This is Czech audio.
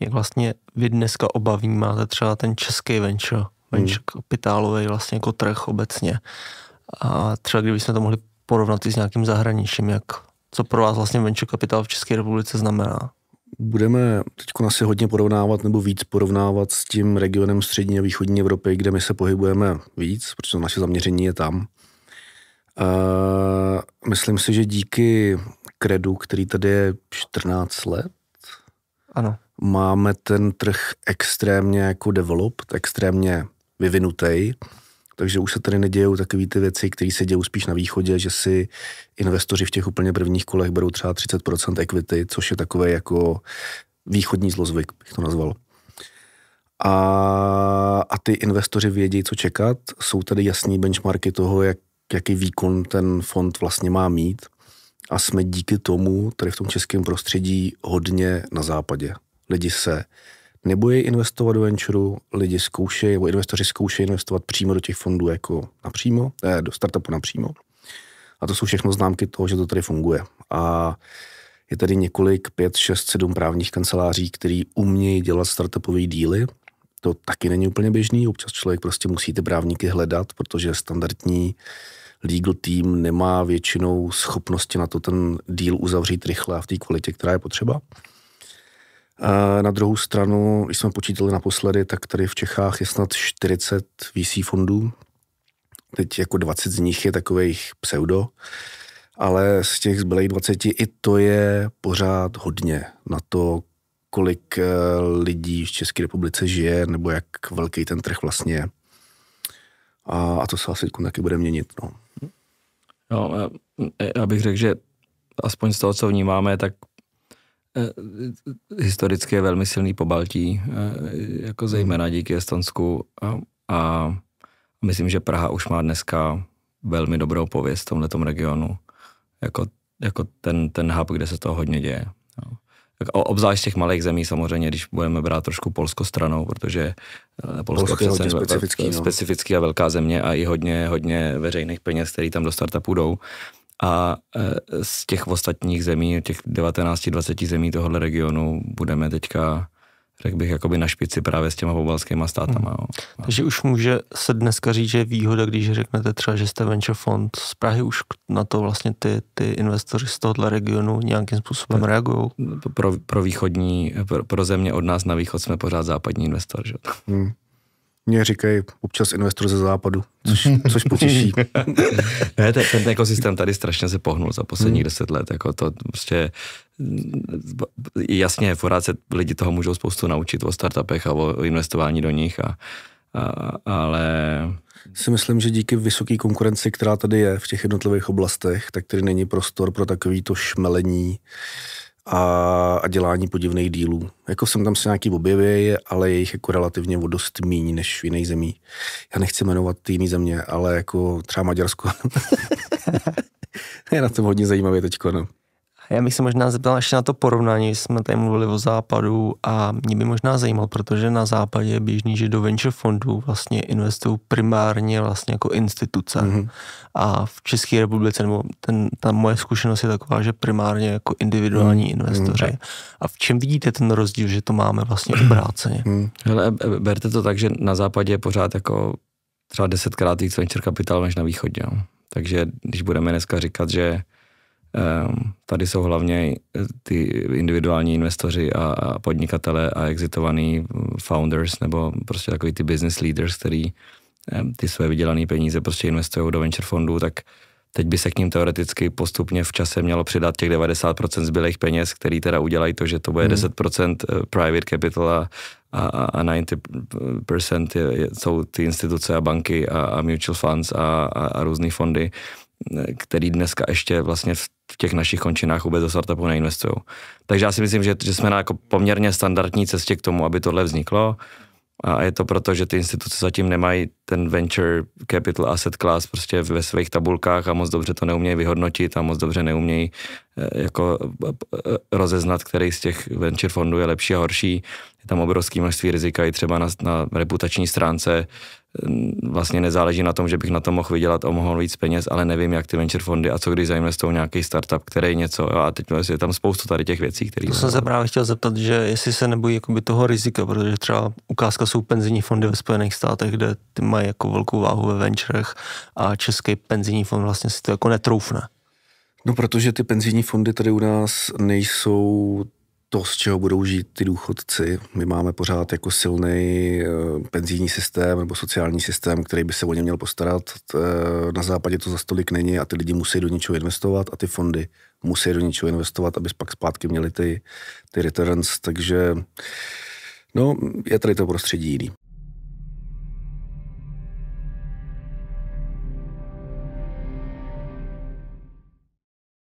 jak vlastně vy dneska oba vnímáte třeba ten český venture, venture hmm. kapitálový vlastně jako trh obecně. A třeba kdybychom to mohli porovnat i s nějakým zahraničím, jak, co pro vás vlastně venture kapitál v České republice znamená? budeme teď asi hodně porovnávat nebo víc porovnávat s tím regionem střední a východní Evropy, kde my se pohybujeme víc, protože naše zaměření je tam. Uh, myslím si, že díky kredu, který tady je 14 let, ano máme ten trh extrémně jako developed, extrémně vyvinutý, takže už se tady nedějou takové ty věci, které se dějou spíš na východě, že si investoři v těch úplně prvních kolech berou třeba 30% equity, což je takové jako východní zlozvyk, bych to nazval. A, a ty investoři vědí, co čekat. Jsou tady jasní benchmarky toho, jak, jaký výkon ten fond vlastně má mít. A jsme díky tomu tady v tom českém prostředí hodně na západě lidi se nebojí investovat do venture, lidi zkoušejí, nebo investoři zkoušejí investovat přímo do těch fondů jako napřímo, ne, eh, do startupu napřímo. A to jsou všechno známky toho, že to tady funguje. A je tady několik, pět, šest, sedm právních kanceláří, který umějí dělat startupové díly. To taky není úplně běžný, občas člověk prostě musí ty právníky hledat, protože standardní legal team nemá většinou schopnosti na to ten díl uzavřít rychle a v té kvalitě, která je potřeba. Na druhou stranu, když jsme počítali naposledy, tak tady v Čechách je snad 40 VC fondů. Teď jako 20 z nich je takových pseudo, ale z těch zbylých 20 i to je pořád hodně na to, kolik eh, lidí v České republice žije, nebo jak velký ten trh vlastně je. A, a to se asi jako taky bude měnit. No. No, já bych řekl, že aspoň z toho, co vnímáme, tak Eh, historicky je velmi silný po Baltí, eh, jako zejména díky Estonsku a, a myslím, že Praha už má dneska velmi dobrou pověst v tomto regionu, jako, jako ten, ten hub, kde se to hodně děje. No. Obzvlášť těch malých zemí samozřejmě, když budeme brát trošku Polsko stranou, protože eh, Polsko, Polsko je hodně specifický, no. specifický a velká země a i hodně, hodně veřejných peněz, které tam do startupů jdou, a e, z těch ostatních zemí, těch 19-20 zemí tohohle regionu budeme teďka řekl bych, jakoby na špici právě s těma pobalskýma státama. Hmm. No. Takže už může se dneska říct, že je výhoda, když řeknete třeba, že jste venture fond z Prahy, už na to vlastně ty, ty investoři z tohohle regionu nějakým způsobem reagují? Pro, pro východní, pro, pro země od nás na východ jsme pořád západní investor. Že? Hmm mě říkají občas investor ze západu, což, což potěší. ne, ten, ten ekosystém tady strašně se pohnul za posledních hmm. deset let. Jako to prostě mm, jasně, pořád se lidi toho můžou spoustu naučit o startupech a o investování do nich, a, a, ale si myslím, že díky vysoké konkurenci, která tady je v těch jednotlivých oblastech, tak tady není prostor pro takovýto šmelení a, a dělání podivných dílů. Jako jsem tam se nějaký objevy, ale je jich jako relativně o dost míň než v jiných zemí. Já nechci jmenovat jiný země, ale jako třeba Maďarsko. je na tom hodně zajímavě teďko, no. Já bych se možná zeptal ještě na to porovnání, jsme tady mluvili o západu a mě by možná zajímal, protože na západě je běžný, že do venture fondů vlastně investují primárně vlastně jako instituce mm-hmm. a v České republice, nebo ten, ta moje zkušenost je taková, že primárně jako individuální mm-hmm. investoři. Mhm. A v čem vidíte ten rozdíl, že to máme vlastně obráceně? Mm-hmm. Hele, e, e, berte to tak, že na západě je pořád jako třeba desetkrát víc venture kapitálu než na východě. Jo. No. Takže když budeme dneska říkat, že Ehm, tady jsou hlavně eh, ty individuální investoři a podnikatele a exitovaní eh, founders nebo prostě takový ty business leaders, který ehm, ty své vydělané peníze prostě investují do venture fondů, tak teď by se k ním teoreticky postupně v čase mělo přidat těch 90% zbylých peněz, který teda udělají to, že to bude hmm. 10% eh, private capital a, a, a 90% je, jsou ty instituce a banky a, a mutual funds a, a, a různé fondy který dneska ještě vlastně v těch našich končinách vůbec do startupu neinvestují. Takže já si myslím, že, že jsme na jako poměrně standardní cestě k tomu, aby tohle vzniklo. A je to proto, že ty instituce zatím nemají ten venture capital asset class prostě ve svých tabulkách a moc dobře to neumějí vyhodnotit a moc dobře neumějí eh, jako eh, rozeznat, který z těch venture fondů je lepší a horší. Je tam obrovské množství rizika i třeba na, na reputační stránce vlastně nezáleží na tom, že bych na to mohl vydělat o mohl víc peněz, ale nevím, jak ty venture fondy a co když zainvestují nějaký startup, který něco jo, a teď je tam spoustu tady těch věcí, které... To jsem se právě chtěl zeptat, že jestli se nebojí jakoby toho rizika, protože třeba ukázka jsou penzijní fondy ve Spojených státech, kde ty mají jako velkou váhu ve venturech a český penzijní fond vlastně si to jako netroufne. No protože ty penzijní fondy tady u nás nejsou to, z čeho budou žít ty důchodci. My máme pořád jako silný eh, penzijní systém nebo sociální systém, který by se o ně měl postarat. Eh, na západě to za stolik není a ty lidi musí do něčeho investovat a ty fondy musí do něčeho investovat, aby pak zpátky měli ty, ty returns. Takže no, je tady to prostředí jiný.